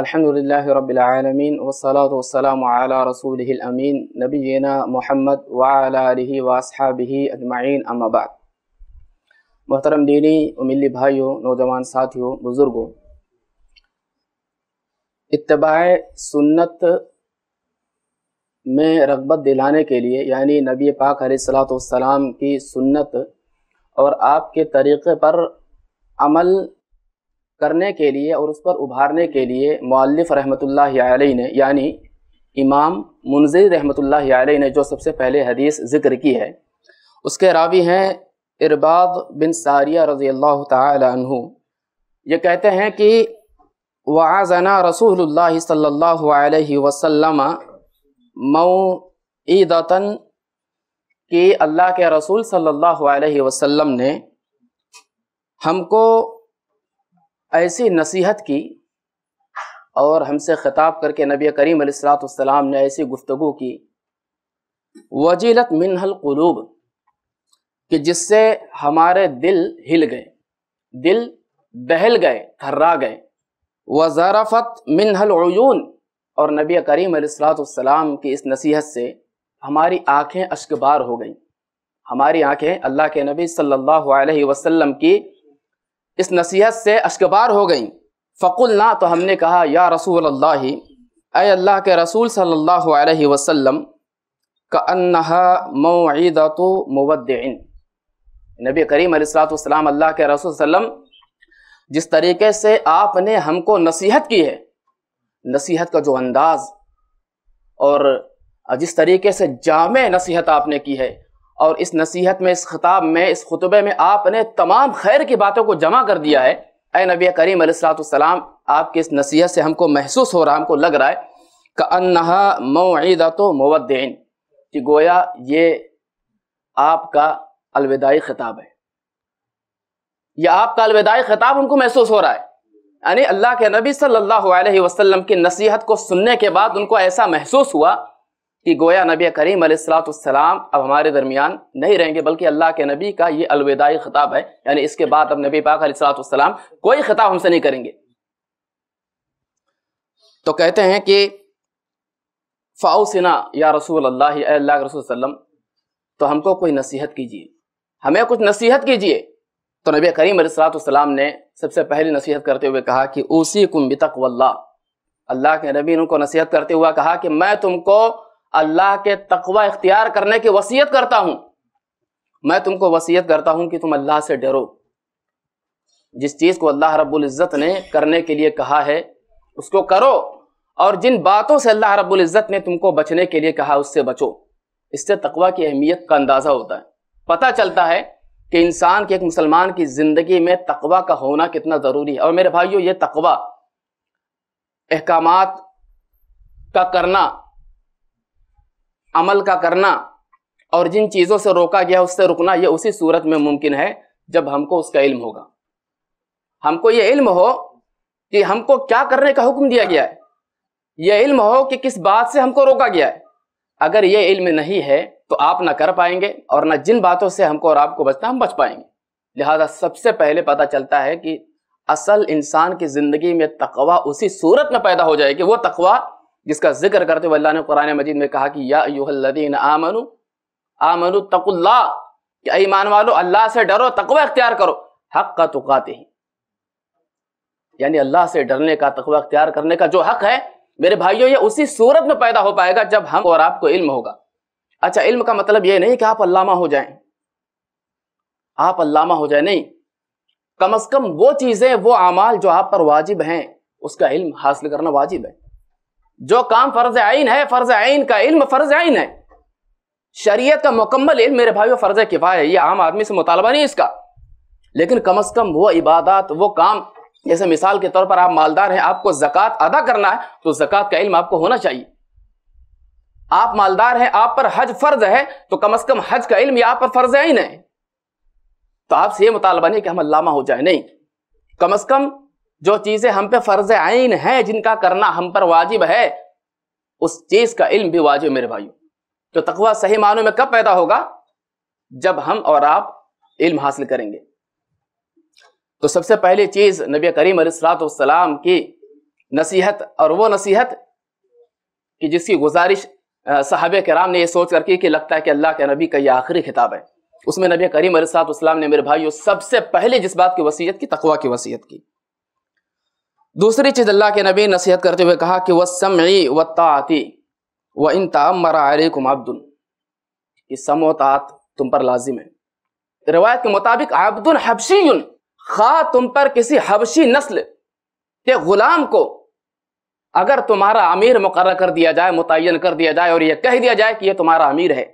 अलहमदिल्ला रबालमीन वसलाम रसूलमीन नबीना मोहम्मद वाली वासहाबी अजमाइन अम्माबाद मोहतरम दीनी उमिली भाइयों नौजवान साथियों बुज़ुर्गों इतबा सुन्नत में रगबत दिलाने के लिए यानी नबी पाक सलाम की सुन्नत और आपके तरीक़े पर अमल करने के लिए और उस पर उभारने के लिए मौलफ़ रहमत ने यानी इमाम मुनजिर रहमत ने जो सबसे पहले हदीस ज़िक्र की है उसके रावी हैं इरबाद बिन सारिया रज़ी अल्लाह तहु ये कहते हैं कि वाजना रसूल सल्ला वसम मऊदतन कि अल्लाह के रसूल सल्लल्लाहु अलैहि वसल्लम ने हमको ऐसी नसीहत की और हमसे ख़िताब करके नबी करीम सलाम ने ऐसी गुफ्तु की वजीलत मिनहल क़ुलूब कि जिससे हमारे दिल हिल गए दिल बहल गए थर्रा गए वजारफत मिनहल अयून और नबी करीम सलाम की इस नसीहत से हमारी आँखें अश्कबार हो गईं हमारी आँखें अल्लाह के नबी सल्लल्लाहु अलैहि वसल्लम की इस नसीहत से अशकबार हो गई फ़कुल ना तो हमने कहा या रसूल अल्लाह अय अल्लाह के रसूल सल्लल्लाहु अलैहि वसल्लम का अन्नहा तो मुवद्दिन नबी करीम सलाम अल्लाह के रसूल सल्लम जिस तरीके से आपने हमको नसीहत की है नसीहत का जो अंदाज़ और जिस तरीके से जाम नसीहत आपने की है और इस नसीहत में इस खिताब में इस खुतबे में आपने तमाम खैर की बातों को जमा कर दिया है ए नबी करीम सलाम आपकी इस नसीहत से हमको महसूस हो रहा हमको लग रहा है का अनहा मौदा तो मुवद्दैन कि गोया ये आपका अलविदाई खिताब है यह आपका अलविदाई खिताब हमको महसूस हो रहा है यानी अल्लाह के नबी सल्लल्लाहु अलैहि वसल्लम की नसीहत को सुनने के बाद उनको ऐसा महसूस हुआ कि गोया नबी करीम सलाम अब हमारे दरमियान नहीं रहेंगे बल्कि अल्लाह के नबी का ये अलविदाई खिताब है यानी इसके बाद अब नबी पाक सलाम कोई खिताब हमसे नहीं करेंगे तो कहते हैं कि फ़ाउसिना या रसूल अल्लाह अल्लाह के रसूल सल्लम तो हमको कोई नसीहत कीजिए हमें कुछ नसीहत कीजिए तो नबी करीम सलाम ने सबसे पहली नसीहत करते हुए कहा कि उसी कुम बितक वल्ला अल्लाह के नबी ने उनको नसीहत करते हुए कहा कि मैं तुमको अल्लाह के तकवा इख्तियार करने की वसीयत करता हूं मैं तुमको वसीयत करता हूं कि तुम अल्लाह से डरो जिस चीज़ को अल्लाह रब्बुल इज़्ज़त ने करने के लिए कहा है उसको करो और जिन बातों से अल्लाह रब्बुल इज़्ज़त ने तुमको बचने के लिए कहा उससे बचो इससे तकवा की अहमियत का अंदाज़ा होता है पता चलता है कि इंसान के एक मुसलमान की ज़िंदगी में तकवा का होना कितना ज़रूरी है और मेरे भाइयों ये तकवा अहकाम का करना अमल का करना और जिन चीज़ों से रोका गया उससे रुकना यह उसी सूरत में मुमकिन है जब हमको उसका इल्म होगा हमको ये इल्म हो कि हमको क्या करने का हुक्म दिया गया है यह इल्म हो कि किस बात से हमको रोका गया है अगर ये इल्म नहीं है तो आप ना कर पाएंगे और ना जिन बातों से हमको और आपको बचना हम बच पाएंगे लिहाजा सबसे पहले पता चलता है कि असल इंसान की ज़िंदगी में तकवा उसी सूरत में पैदा हो जाएगी वो तकवा जिसका जिक्र करते हुए अल्लाह ने कुरान मजीद में कहा कि या लदीन आमनु आमनु तकुल्ला कि ईमान वालो अल्लाह से डरो तकवा अख्तियार करो हक का तुकाते ही यानी अल्लाह से डरने का तकवा अख्तियार करने का जो हक है मेरे भाइयों ये उसी सूरत में पैदा हो पाएगा जब हम और आपको इल्म होगा अच्छा इल्म का मतलब ये नहीं कि आप अल्लामा हो जाएं आप अल्लामा हो जाए नहीं कम अज कम वो चीज़ें वो अमाल जो आप पर वाजिब हैं उसका इल्म हासिल करना वाजिब है जो काम फर्ज आइन है फर्ज आइन का इल्म फर्ज आइन है शरीयत का मुकम्मल इल्म मेरे भाई फर्ज किफाय है ये आम आदमी से मुतालबा नहीं इसका लेकिन कम अज कम वो इबादत वो काम जैसे मिसाल के तौर पर आप मालदार हैं आपको जक़ात अदा करना है तो जक़ात का इल्म आपको होना चाहिए आप मालदार हैं आप पर हज फर्ज है तो कम अज कम हज का इल्म आप पर फर्ज है ही नहीं तो आपसे ये मुतालबा नहीं कि हम अल्लामा हो जाए नहीं कम अज कम जो चीज़ें हम पे फ़र्ज़ आइन है जिनका करना हम पर वाजिब है उस चीज़ का इल्म भी वाजिब मेरे भाइयों तो तकवा सही मानों में कब पैदा होगा जब हम और आप इल्म हासिल करेंगे तो सबसे पहली चीज़ नबी करीम सलाम की नसीहत और वो नसीहत कि जिसकी गुजारिश साहब कराम ने यह सोच करके कि लगता है कि अल्लाह के नबी का यह आखिरी खिताब है उसमें नबी करीम सलाम ने मेरे भाई सबसे पहले जिस बात की वसीयत की तकवा की वसीयत की दूसरी चीज़ अल्लाह के नबी नसीहत करते हुए कहा कि वह समी व ताती व इन तमराकुम कि सम व तुम पर लाजिम है रिवायत के मुताबिक आब्दुल हबशी खा तुम पर किसी हबशी नस्ल के गुलाम को अगर तुम्हारा अमीर मुकर कर दिया जाए मुतन कर दिया जाए और यह कह दिया जाए कि यह तुम्हारा अमीर है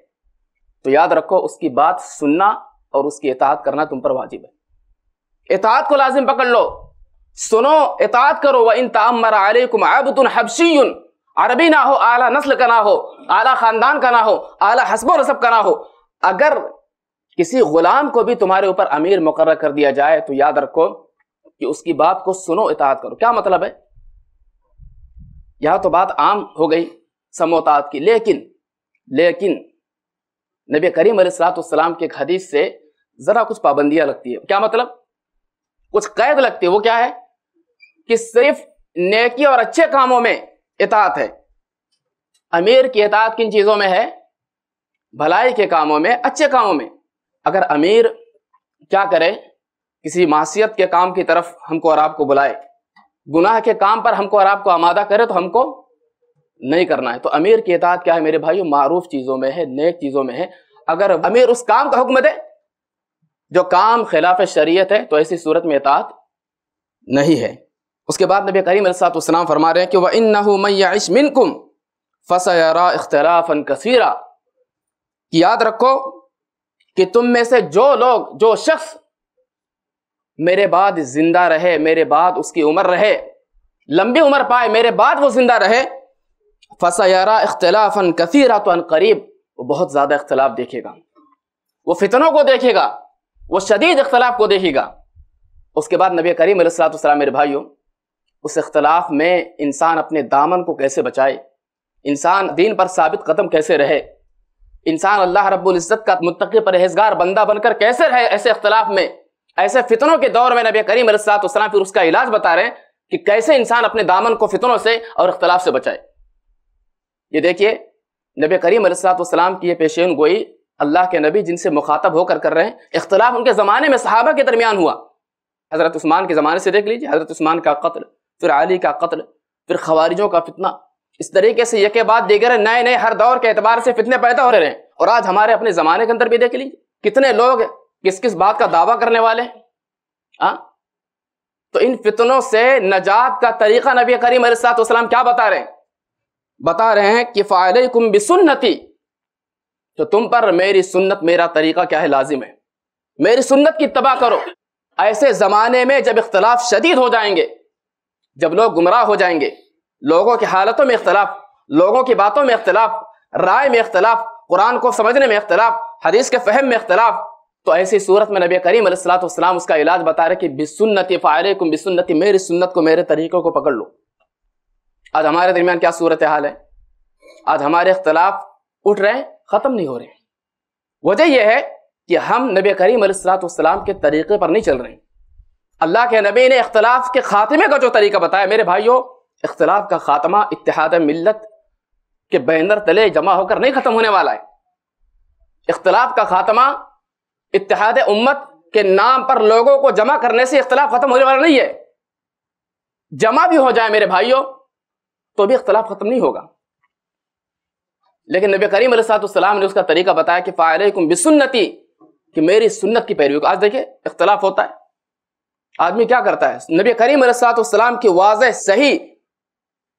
तो याद रखो उसकी बात सुनना और उसकी इतात करना तुम पर वाजिब है इतात को लाजिम पकड़ लो सुनो इतात करो व इन तमरकुम आबतुल अरबी ना हो आला नस्ल का ना हो आला खानदान का ना हो आला हसब नसब का ना हो अगर किसी गुलाम को भी तुम्हारे ऊपर अमीर मुकर कर दिया जाए तो याद रखो कि उसकी बात को सुनो इतात करो क्या मतलब है यह तो बात आम हो गई समोतात की लेकिन लेकिन नबी करीम सलाम के हदीस से जरा कुछ पाबंदियां लगती है क्या मतलब कुछ कैद लगती है वो क्या है कि सिर्फ नेकी और अच्छे कामों में इतात है अमीर की इतात किन चीज़ों में है भलाई के कामों में अच्छे कामों में अगर अमीर क्या करे किसी मासीत के काम की तरफ हमको और आपको बुलाए गुनाह के काम पर हमको और आपको आमादा करे तो हमको नहीं करना है तो अमीर की इतात क्या है मेरे भाई मारूफ चीज़ों में है नेक चीज़ों में है अगर अमीर उस काम का हुक्म दे जो काम खिलाफ शरीयत है तो ऐसी सूरत में इतात नहीं है उसके बाद नबी करीम सलाम फरमा रहे हैं कि वह इन मिन कुम फसरा इख्तलाफन कसीरा कि याद रखो कि तुम में से जो लोग जो शख्स मेरे बाद जिंदा रहे मेरे बाद उसकी उम्र रहे लंबी उम्र पाए मेरे बाद वो जिंदा रहे फसरा इख्तलाफन कसीरा तो अनकरीब वो बहुत ज़्यादा इख्तलाफ देखेगा वो फितनों को देखेगा वो शदीद इख्तलाफ को देखेगा उसके बाद नबी करीम सलाम मेरे भाइयों उस इख्तलाफ में इंसान अपने दामन को कैसे बचाए इंसान दीन पर साबित कदम कैसे रहे इंसान अल्लाह रब्ज़त का मुतक़ परहेजगार बंदा बनकर कैसे रहे ऐसे अख्तलाफ में ऐसे फितनों के दौर में नबी करीम सलाम फिर उसका इलाज बता रहे हैं कि कैसे इंसान अपने दामन को फितनों से और अख्तलाफ से बचाए ये देखिए नबी करीम सलाम की यह पेशेन गोई अल्लाह के नबी जिनसे मुखातब होकर कर रहे हैं इख्तलाफ उनके ज़माने में सहाबा के दरमियान हुआ हज़रत उस्मान के ज़माने से देख लीजिए हज़रत उस्मान का कत्ल फिर अली का कत्ल फिर खवारिजों का फितना इस तरीके से यके बाद देकर नए नए हर दौर के एतबार से फितने पैदा हो रहे हैं और आज हमारे अपने ज़माने के अंदर भी देख लीजिए कितने लोग किस किस बात का दावा करने वाले हैं हाँ? तो इन फितनों से नजात का तरीका नबी करीम सलाम क्या बता रहे हैं बता रहे हैं कि फायदे कुम सुन्नति तो तुम पर मेरी सुन्नत मेरा तरीका क्या है लाजिम है मेरी सुन्नत की तबाह करो ऐसे ज़माने में जब इख्तलाफ शदीद हो जाएंगे जब लोग गुमराह हो जाएंगे लोगों की हालतों में इख्तलाफ लोगों की बातों में इख्तलाफ राय में इख्तलाफ कुरान को समझने में इख्तलाफ हदीस के फहम में इख्तलाफ तो ऐसी सूरत में नबी करीम सलाम उसका इलाज बता रहे कि बिसुन्नति फ़ायरे कुम बिसुन्नति मेरी सुन्नत को मेरे तरीक़ों को पकड़ लो आज हमारे दरमियान क्या सूरत हाल है आज हमारे इख्तलाफ उठ रहे हैं ख़त्म नहीं हो रहे वजह यह है कि हम नबी करीम सलाम के तरीक़े पर नहीं चल रहे हैं अल्लाह के नबी ने इख्तलाफ के खात्मे का जो तरीका बताया मेरे भाइयों इख्तलाफ का खात्मा इतिहाद मिलत के बैनर तले जमा होकर नहीं ख़त्म होने वाला है इख्तलाफ का खात्मा इतिहाद उम्मत के नाम पर लोगों को जमा करने से इख्तलाफ ख़त्म होने वाला नहीं है जमा भी हो जाए मेरे भाइयों तो भी इख्तलाफ ख़त्म नहीं होगा लेकिन नबी करीम सलाम ने उसका तरीका बताया कि फ़ायरकुम बिसुन्नति कि मेरी सुन्नत की पैरवी को आज देखिए इख्तलाफ होता है आदमी क्या करता है नबी करीम सलाम की वाज सही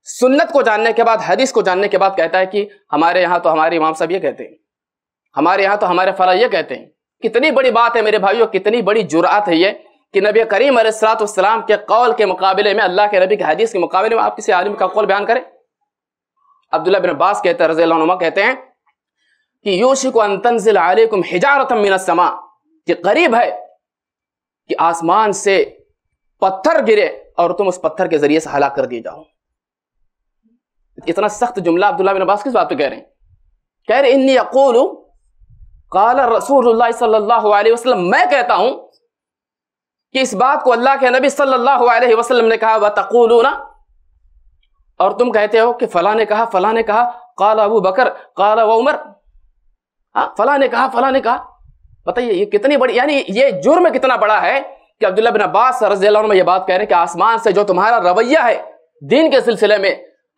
सुन्नत को जानने के बाद हदीस को जानने के बाद कहता है कि हमारे यहाँ तो हमारे इमाम साहब ये कहते हैं हमारे यहाँ तो हमारे फला ये कहते हैं कितनी बड़ी बात है मेरे भाइयों कितनी बड़ी जुरात है ये कि नबी करीम सलाम के कौल के मुकाबले में अल्लाह के नबी के हदीस के मुकाबले में आप किसी आलिम का कौल बयान करें अब्दुल्ला बिन अब्बास कहते हैं रजील कहते हैं कि यूशिक तंजिल हिजारतम करीब है कि आसमान से पत्थर गिरे और तुम उस पत्थर के जरिए से हला कर दिए जाओ इतना सख्त जुमला अब्दुल्ला बिन अब्बास किस बात पे कह रहे हैं कह रहे इन्नी अकोल काला रसूल सल्लल्लाहु अलैहि वसल्लम मैं कहता हूं कि इस बात को अल्लाह के नबी सल्लल्लाहु अलैहि वसल्लम ने कहा ना और तुम कहते हो कि फला ने कहा फला ने कहा काला अबू बकर काला व उमर हाँ फला ने कहा फला ने कहा बताइए ये कितनी बड़ी यानी ये जुर्म कितना बड़ा है कि अब्दुल्ला बिन अब्बास रजील्ला ये बात कह रहे हैं कि आसमान से जो तुम्हारा रवैया है दीन के सिलसिले में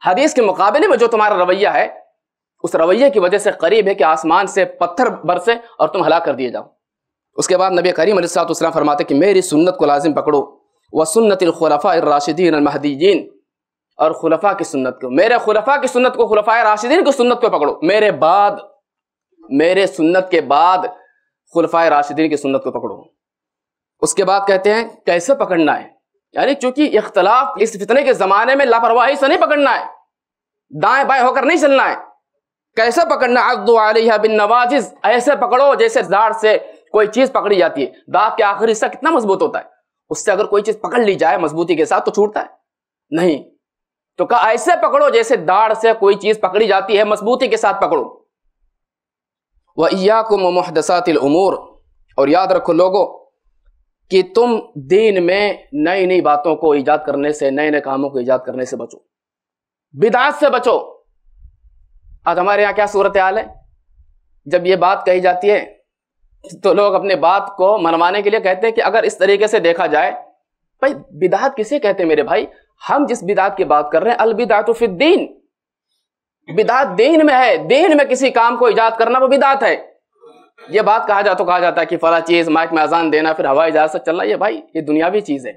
हदीस के मुकाबले में जो तुम्हारा रवैया है उस रवैये की वजह से करीब है कि आसमान से पत्थर बरसे और तुम हला कर दिए जाओ उसके बाद नबी करीम सातम फरमाते कि मेरी सुन्नत को लाजिम पकड़ो व सुन्नतलखलफ़ा राशिदीन अलमहदीन और खुलफा की सुन्नत को मेरे खुलफा की सुन्नत को खुलफा राशिदीन की सुन्नत को पकड़ो मेरे बाद मेरे सुन्नत के बाद खुलफा राशिदीन की सुन्नत को पकड़ो उसके बाद कहते हैं कैसे पकड़ना है यानी चूंकि इख्तलाफ इस फितने के ज़माने में लापरवाही से नहीं पकड़ना है दाएं बाएं होकर नहीं चलना है कैसे पकड़ना अद्दू आलिया बिन नवाजिज ऐसे पकड़ो जैसे दाढ़ से कोई चीज़ पकड़ी जाती है दाँत के आखिरी हिस्सा कितना मजबूत होता है उससे अगर कोई चीज़ पकड़ ली जाए मजबूती के साथ तो छूटता है नहीं तो कहा ऐसे पकड़ो जैसे दाढ़ से कोई चीज़ पकड़ी जाती है मजबूती के साथ पकड़ो व इया को महदसातिलमूर और याद रखो लोगों कि तुम दीन में नई नई बातों को ईजाद करने से नए नए कामों को ईजाद करने से बचो बिदात से बचो आज हमारे यहाँ क्या सूरत हाल है जब ये बात कही जाती है तो लोग अपने बात को मनवाने के लिए कहते हैं कि अगर इस तरीके से देखा जाए भाई बिदात किसे कहते हैं मेरे भाई हम जिस बिदात की बात कर रहे हैं अलबिदातुफिद्दीन बिदात देन में है देन में किसी काम को ईजाद करना वो बिदात है ये बात कहा जाता तो कहा जाता है कि फला चीज माइक में अजान देना फिर हवाई जहाज से चलना ये भाई ये दुनियावी चीज है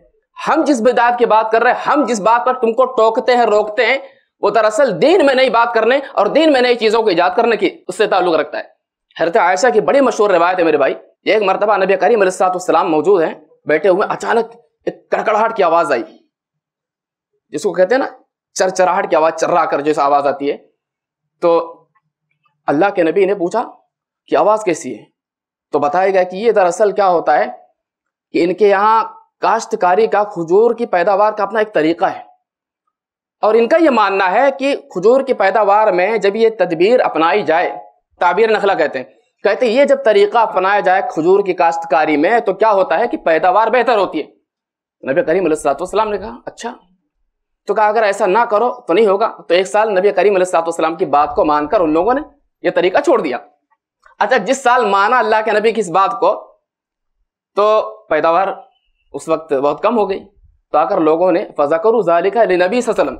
हम जिस बिदात की बात कर रहे हैं हम जिस बात पर तुमको टोकते हैं रोकते हैं वो दरअसल दीन में नई बात करने और दीन में नई चीजों को ईजाद करने की उससे ताल्लुक रखता है हरत आयशा की बड़ी मशहूर रवायत है मेरे भाई एक मरतबा नबी करीम सलाम मौजूद है बैठे हुए अचानक एक कड़कड़ाहट की आवाज आई जिसको कहते हैं ना चरचराहट की आवाज चर्रा कर जैसे आवाज आती है तो अल्लाह के नबी ने पूछा कि आवाज़ कैसी है तो बताया गया कि ये दरअसल क्या होता है कि इनके यहाँ काश्तकारी का खजूर की पैदावार का अपना एक तरीका है और इनका ये मानना है कि खजूर की पैदावार में जब ये तदबीर अपनाई जाए ताबीर नखला कहते हैं कहते हैं ये जब तरीका अपनाया जाए खजूर की काश्तकारी में तो क्या होता है कि पैदावार बेहतर होती है नबी करीम सलाम ने कहा अच्छा तो कहा अगर ऐसा ना करो तो नहीं होगा तो एक साल नबी करीम सलाम की बात को मानकर उन लोगों ने यह तरीका छोड़ दिया अच्छा जिस साल माना अल्लाह के नबी की इस बात को तो पैदावार उस वक्त बहुत कम हो गई तो आकर लोगों ने फजा करू जालिका नबी वसलम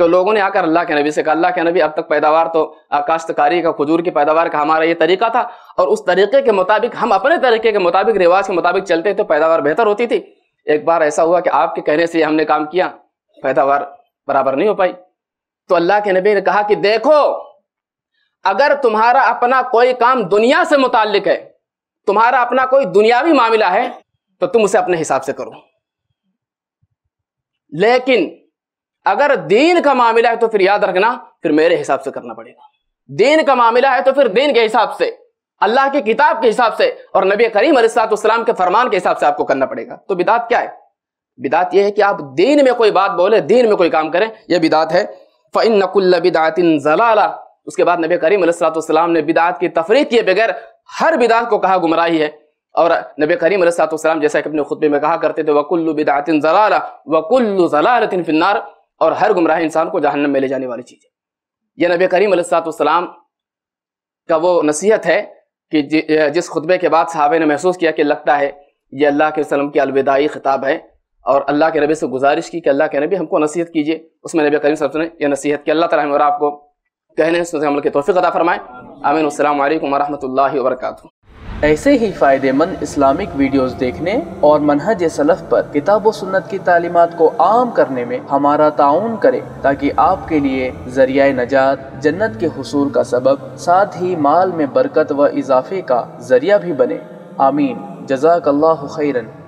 तो लोगों ने आकर अल्लाह के नबी से कहा अल्लाह के नबी अब तक पैदावार तो काश्तकारी का खजूर की पैदावार का हमारा ये तरीका था और उस तरीके के मुताबिक हम अपने तरीके के मुताबिक रिवाज के मुताबिक चलते तो पैदावार बेहतर होती थी एक बार ऐसा हुआ कि आपके कहने से हमने काम किया पैदावार बराबर नहीं हो पाई तो अल्लाह के नबी ने कहा कि देखो अगर तुम्हारा अपना कोई काम दुनिया से मुतालिक है तुम्हारा अपना कोई दुनियावी मामला है तो तुम उसे अपने हिसाब से करो लेकिन अगर दीन का मामला है तो फिर याद रखना फिर मेरे हिसाब से करना पड़ेगा दीन का मामला है तो फिर दीन के हिसाब से अल्लाह की किताब के हिसाब से और नबी करीम अलैहिस्सलाम के फरमान के हिसाब से आपको करना पड़ेगा तो बिदात क्या है बिदात यह है कि आप दीन में कोई बात बोले दीन में कोई काम करें यह बिदात है फ़िन नकुल्ल बिदातिन जलाला उसके बाद नबी करीम सलाम ने बिदात की तफरी किए बगैर हर बिदात को कहा गुमराही है और नबी करीम सलाम जैसा कि अपने खुतबे में कहा करते थे वकुल्लु बिदातिन जलाला वकुल्लु जलालतिन फिन्नार और हर गुमराह इंसान को जहन्नम में ले जाने वाली चीज़ है यह नबी करीम सलाम का वो नसीहत है कि जिस खुतबे के बाद साहब ने महसूस किया कि लगता है ये अल्लाह के वसलम की अलविदाई खिताब है और अल्लाह के नबी से गुजारिश की कि अल्लाह के नबी हमको नसीहत कीजिए उसमें नबी करीम सब ने यह नसीहत की अल्लाह तला और आपको कहने सुनते अमल के तोफ़ी अदा फरमाएँ आमीन अल्लाम वरहमल वर्क ऐसे ही फ़ायदेमंद इस्लामिक वीडियोस देखने और मनहज सलफ़ पर किताब व सुन्नत की तालीमत को आम करने में हमारा ताउन करें ताकि आपके लिए जरिया नजात जन्नत के हसूल का सबब साथ ही माल में बरकत व इजाफे का जरिया भी बने आमीन जजाक खैरन